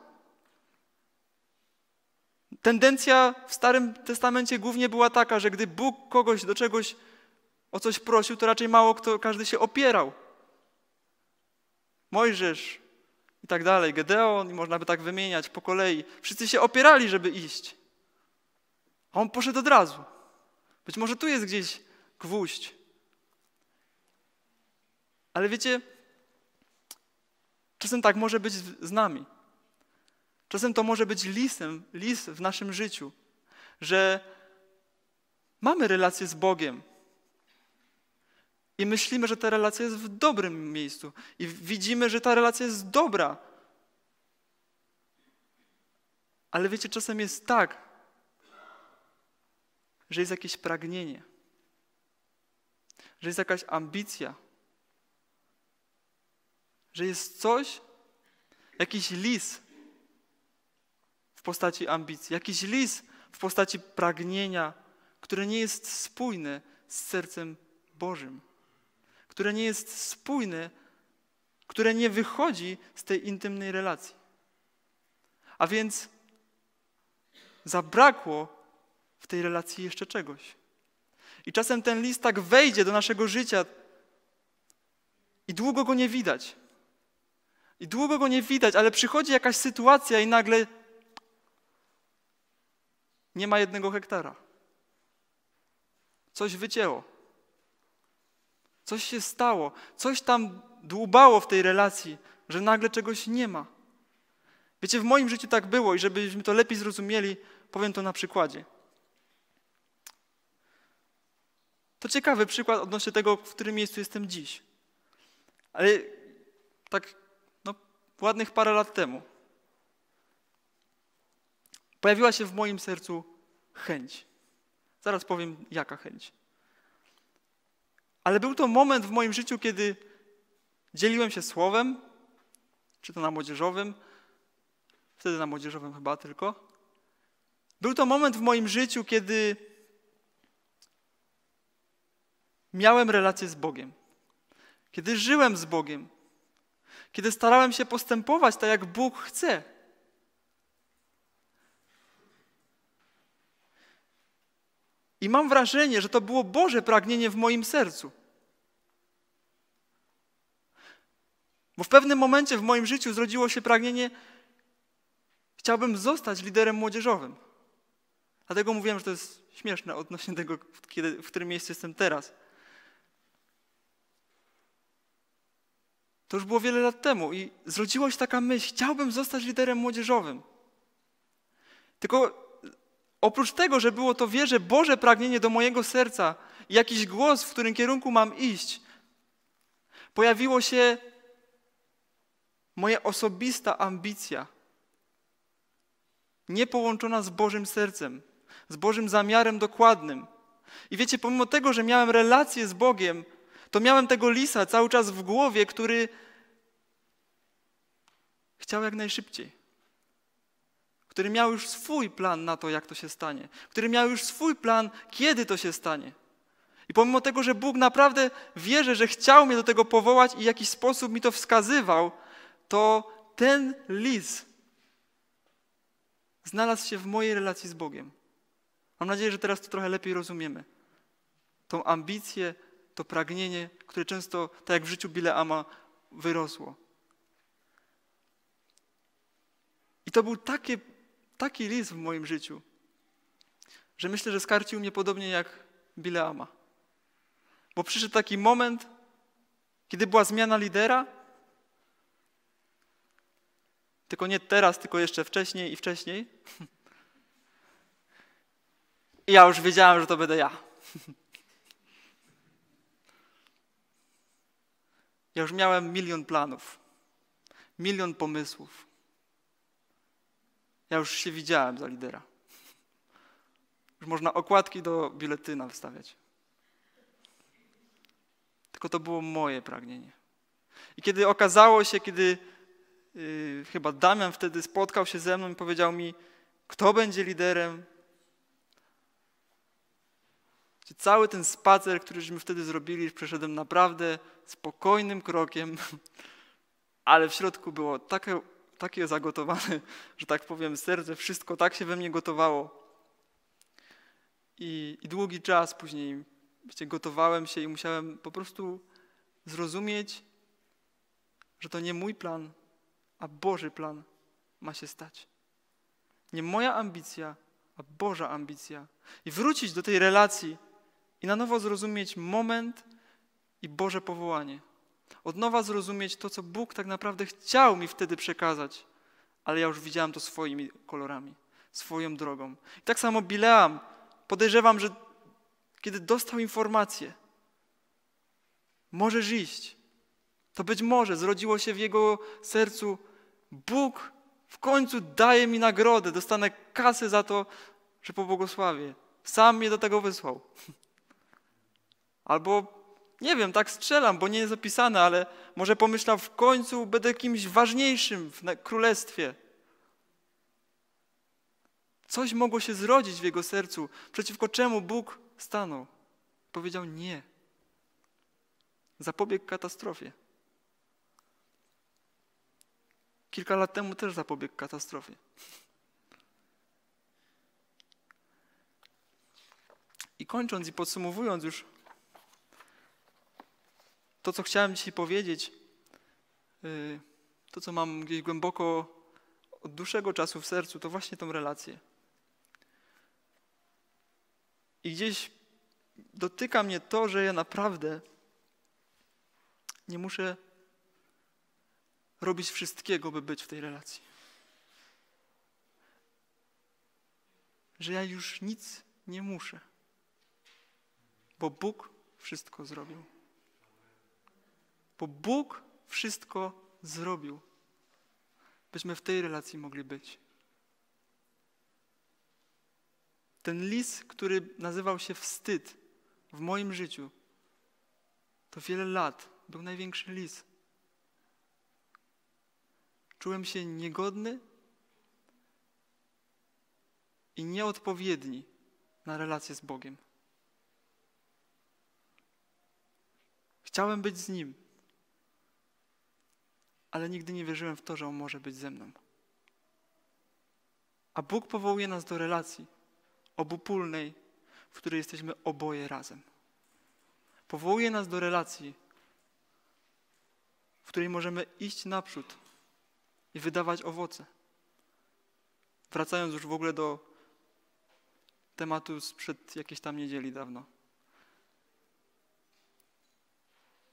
A: Tendencja w Starym Testamencie głównie była taka, że gdy Bóg kogoś do czegoś o coś prosił, to raczej mało kto, każdy się opierał. Mojżesz i tak dalej, Gedeon, i można by tak wymieniać po kolei. Wszyscy się opierali, żeby iść. A on poszedł od razu. Być może tu jest gdzieś gwóźdź. Ale wiecie, czasem tak może być z nami. Czasem to może być lisem, lis w naszym życiu, że mamy relację z Bogiem, i myślimy, że ta relacja jest w dobrym miejscu i widzimy, że ta relacja jest dobra. Ale wiecie, czasem jest tak, że jest jakieś pragnienie, że jest jakaś ambicja, że jest coś, jakiś lis w postaci ambicji, jakiś lis w postaci pragnienia, które nie jest spójne z sercem Bożym które nie jest spójne, które nie wychodzi z tej intymnej relacji. A więc zabrakło w tej relacji jeszcze czegoś. I czasem ten list tak wejdzie do naszego życia i długo go nie widać. I długo go nie widać, ale przychodzi jakaś sytuacja i nagle nie ma jednego hektara. Coś wycięło. Coś się stało, coś tam dłubało w tej relacji, że nagle czegoś nie ma. Wiecie, w moim życiu tak było i żebyśmy to lepiej zrozumieli, powiem to na przykładzie. To ciekawy przykład odnośnie tego, w którym miejscu jestem dziś. Ale tak, no, ładnych parę lat temu pojawiła się w moim sercu chęć. Zaraz powiem, jaka chęć. Ale był to moment w moim życiu, kiedy dzieliłem się słowem, czy to na młodzieżowym, wtedy na młodzieżowym chyba tylko. Był to moment w moim życiu, kiedy miałem relację z Bogiem, kiedy żyłem z Bogiem, kiedy starałem się postępować tak, jak Bóg chce. I mam wrażenie, że to było Boże pragnienie w moim sercu. Bo w pewnym momencie w moim życiu zrodziło się pragnienie, chciałbym zostać liderem młodzieżowym. Dlatego mówiłem, że to jest śmieszne odnośnie tego, kiedy, w którym miejscu jestem teraz. To już było wiele lat temu i zrodziła się taka myśl, chciałbym zostać liderem młodzieżowym. Tylko Oprócz tego, że było to wierzę Boże pragnienie do mojego serca i jakiś głos, w którym kierunku mam iść, pojawiło się moja osobista ambicja, niepołączona z Bożym sercem, z Bożym zamiarem dokładnym. I wiecie, pomimo tego, że miałem relację z Bogiem, to miałem tego lisa cały czas w głowie, który chciał jak najszybciej który miał już swój plan na to, jak to się stanie, który miał już swój plan, kiedy to się stanie. I pomimo tego, że Bóg naprawdę wierzy, że chciał mnie do tego powołać i w jakiś sposób mi to wskazywał, to ten lis znalazł się w mojej relacji z Bogiem. Mam nadzieję, że teraz to trochę lepiej rozumiemy. Tą ambicję, to pragnienie, które często, tak jak w życiu Bileama, wyrosło. I to był takie taki list w moim życiu, że myślę, że skarcił mnie podobnie jak Bileama. Bo przyszedł taki moment, kiedy była zmiana lidera, tylko nie teraz, tylko jeszcze wcześniej i wcześniej. I ja już wiedziałem, że to będę ja. Ja już miałem milion planów, milion pomysłów. Ja już się widziałem za lidera. Już można okładki do biletyna wstawiać. Tylko to było moje pragnienie. I kiedy okazało się, kiedy yy, chyba Damian wtedy spotkał się ze mną i powiedział mi, kto będzie liderem, cały ten spacer, któryśmy wtedy zrobili, przeszedłem naprawdę spokojnym krokiem, ale w środku było takie takie zagotowane, że tak powiem, serce, wszystko tak się we mnie gotowało. I, i długi czas później wiecie, gotowałem się i musiałem po prostu zrozumieć, że to nie mój plan, a Boży plan ma się stać. Nie moja ambicja, a Boża ambicja. I wrócić do tej relacji i na nowo zrozumieć moment i Boże powołanie od nowa zrozumieć to, co Bóg tak naprawdę chciał mi wtedy przekazać, ale ja już widziałam to swoimi kolorami, swoją drogą. I tak samo Bileam, podejrzewam, że kiedy dostał informację, możesz iść, to być może zrodziło się w jego sercu, Bóg w końcu daje mi nagrodę, dostanę kasę za to, że pobłogosławię. Sam mnie do tego wysłał. Albo nie wiem, tak strzelam, bo nie jest zapisane, ale może pomyślał, w końcu będę kimś ważniejszym w królestwie. Coś mogło się zrodzić w jego sercu, przeciwko czemu Bóg stanął. Powiedział nie. Zapobiegł katastrofie. Kilka lat temu też zapobiegł katastrofie. I kończąc i podsumowując już to, co chciałem dzisiaj powiedzieć, y, to, co mam gdzieś głęboko od dłuższego czasu w sercu, to właśnie tą relację. I gdzieś dotyka mnie to, że ja naprawdę nie muszę robić wszystkiego, by być w tej relacji. Że ja już nic nie muszę, bo Bóg wszystko zrobił. Bo Bóg wszystko zrobił, byśmy w tej relacji mogli być. Ten lis, który nazywał się wstyd w moim życiu, to wiele lat był największy lis. Czułem się niegodny i nieodpowiedni na relację z Bogiem. Chciałem być z Nim ale nigdy nie wierzyłem w to, że On może być ze mną. A Bóg powołuje nas do relacji obopólnej, w której jesteśmy oboje razem. Powołuje nas do relacji, w której możemy iść naprzód i wydawać owoce. Wracając już w ogóle do tematu sprzed jakiejś tam niedzieli dawno.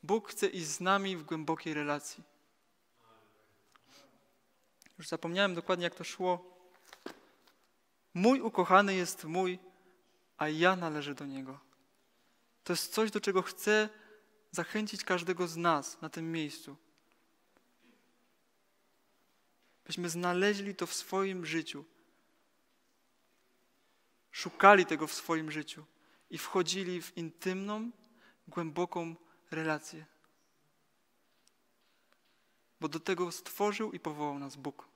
A: Bóg chce iść z nami w głębokiej relacji. Już zapomniałem dokładnie, jak to szło. Mój ukochany jest mój, a ja należę do niego. To jest coś, do czego chcę zachęcić każdego z nas na tym miejscu. Byśmy znaleźli to w swoim życiu. Szukali tego w swoim życiu i wchodzili w intymną, głęboką relację bo do tego stworzył i powołał nas Bóg.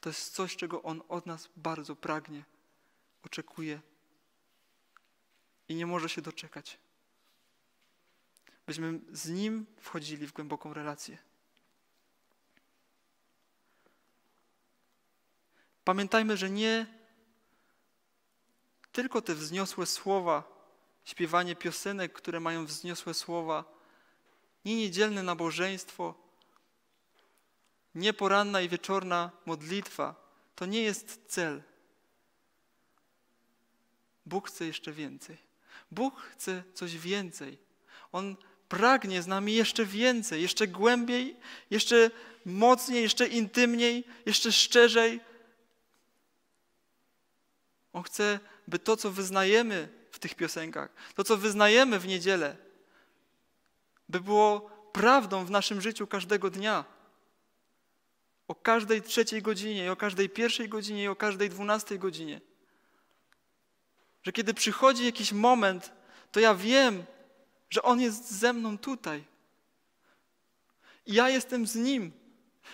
A: To jest coś, czego On od nas bardzo pragnie, oczekuje i nie może się doczekać. Byśmy z Nim wchodzili w głęboką relację. Pamiętajmy, że nie tylko te wzniosłe słowa, śpiewanie piosenek, które mają wzniosłe słowa, nie niedzielne nabożeństwo, nie poranna i wieczorna modlitwa. To nie jest cel. Bóg chce jeszcze więcej. Bóg chce coś więcej. On pragnie z nami jeszcze więcej, jeszcze głębiej, jeszcze mocniej, jeszcze intymniej, jeszcze szczerzej. On chce, by to, co wyznajemy w tych piosenkach, to, co wyznajemy w niedzielę, by było prawdą w naszym życiu każdego dnia. O każdej trzeciej godzinie, o każdej pierwszej godzinie, i o każdej dwunastej godzinie. Że kiedy przychodzi jakiś moment, to ja wiem, że On jest ze mną tutaj. I ja jestem z Nim.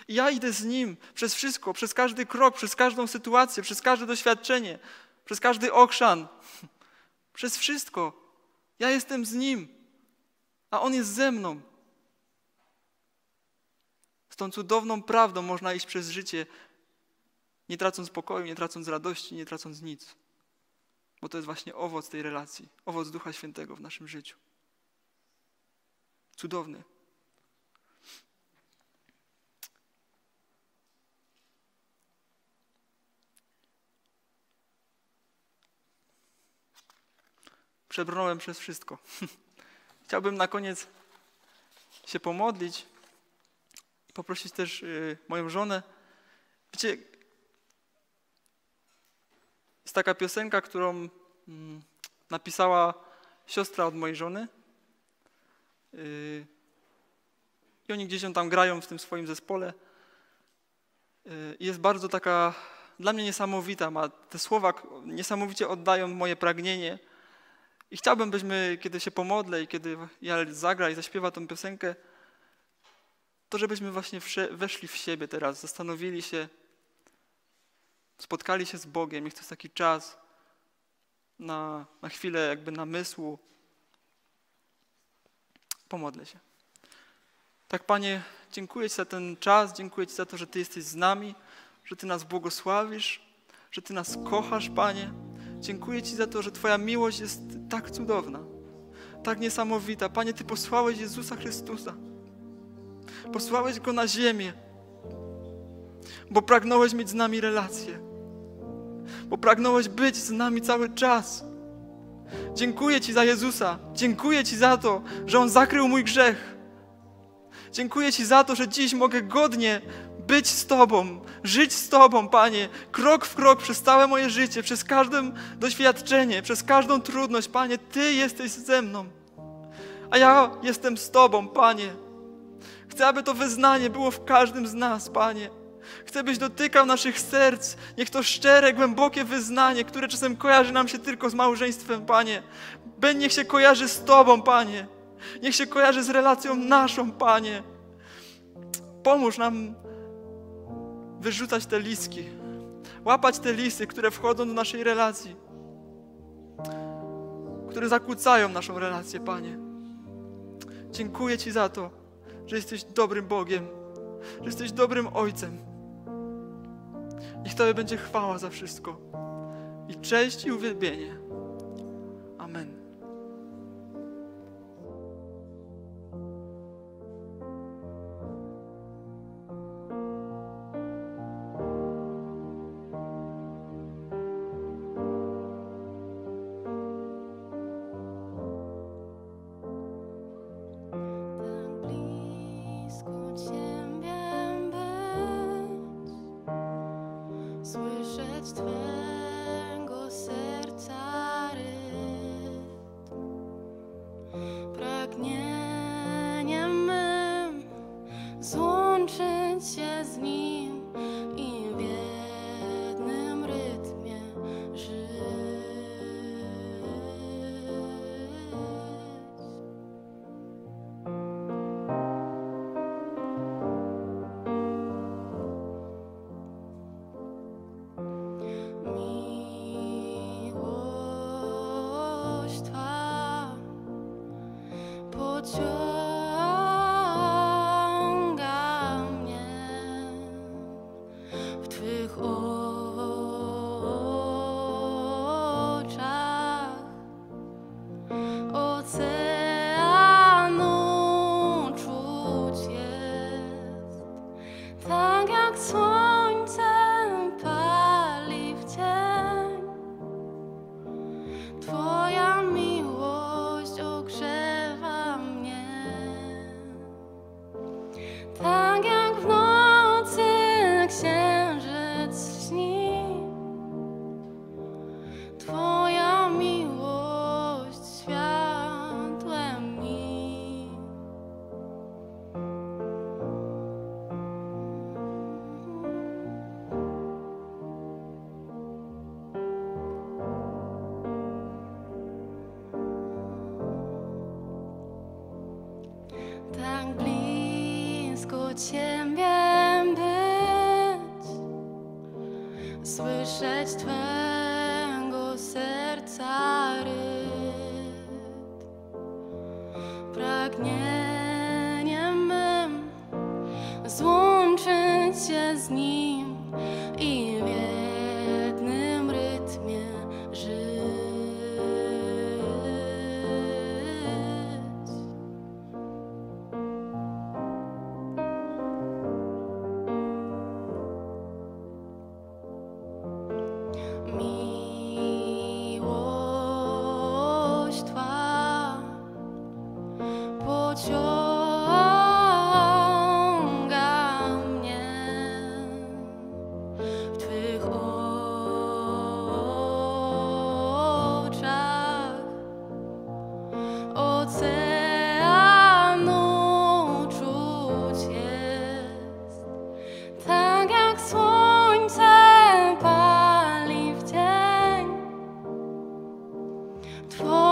A: I ja idę z Nim przez wszystko, przez każdy krok, przez każdą sytuację, przez każde doświadczenie, przez każdy okrzan, przez wszystko. Ja jestem z Nim a On jest ze mną. Z tą cudowną prawdą można iść przez życie, nie tracąc pokoju, nie tracąc radości, nie tracąc nic. Bo to jest właśnie owoc tej relacji, owoc Ducha Świętego w naszym życiu. Cudowny. Przebrnąłem przez wszystko. Chciałbym na koniec się pomodlić i poprosić też y, moją żonę. Wiecie, jest taka piosenka, którą mm, napisała siostra od mojej żony. Y, I oni gdzieś ją tam grają w tym swoim zespole. Y, I jest bardzo taka dla mnie niesamowita. Ma te słowa niesamowicie oddają moje pragnienie i chciałbym, byśmy, kiedy się pomodlę i kiedy ja zagra i zaśpiewa tą piosenkę, to żebyśmy właśnie weszli w siebie teraz, zastanowili się, spotkali się z Bogiem. Niech to jest taki czas na, na chwilę jakby namysłu. Pomodlę się. Tak, Panie, dziękuję Ci za ten czas, dziękuję Ci za to, że Ty jesteś z nami, że Ty nas błogosławisz, że Ty nas kochasz, Panie. Dziękuję Ci za to, że Twoja miłość jest tak cudowna, tak niesamowita. Panie, Ty posłałeś Jezusa Chrystusa. Posłałeś Go na ziemię, bo pragnąłeś mieć z nami relacje, bo pragnąłeś być z nami cały czas. Dziękuję Ci za Jezusa. Dziękuję Ci za to, że On zakrył mój grzech. Dziękuję Ci za to, że dziś mogę godnie być z Tobą, żyć z Tobą, Panie, krok w krok przez całe moje życie, przez każde doświadczenie, przez każdą trudność, Panie, Ty jesteś ze mną, a ja jestem z Tobą, Panie. Chcę, aby to wyznanie było w każdym z nas, Panie. Chcę, byś dotykał naszych serc. Niech to szczere, głębokie wyznanie, które czasem kojarzy nam się tylko z małżeństwem, Panie. Niech się kojarzy z Tobą, Panie. Niech się kojarzy z relacją naszą, Panie. Pomóż nam wyrzucać te liski, łapać te lisy, które wchodzą do naszej relacji, które zakłócają naszą relację, Panie. Dziękuję Ci za to, że jesteś dobrym Bogiem, że jesteś dobrym Ojcem. Niech Tobie będzie chwała za wszystko i cześć i uwielbienie. Amen.
B: 痛。